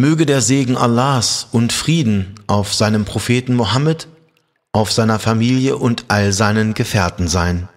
Möge der Segen Allahs und Frieden auf seinem Propheten Mohammed, auf seiner Familie und all seinen Gefährten sein.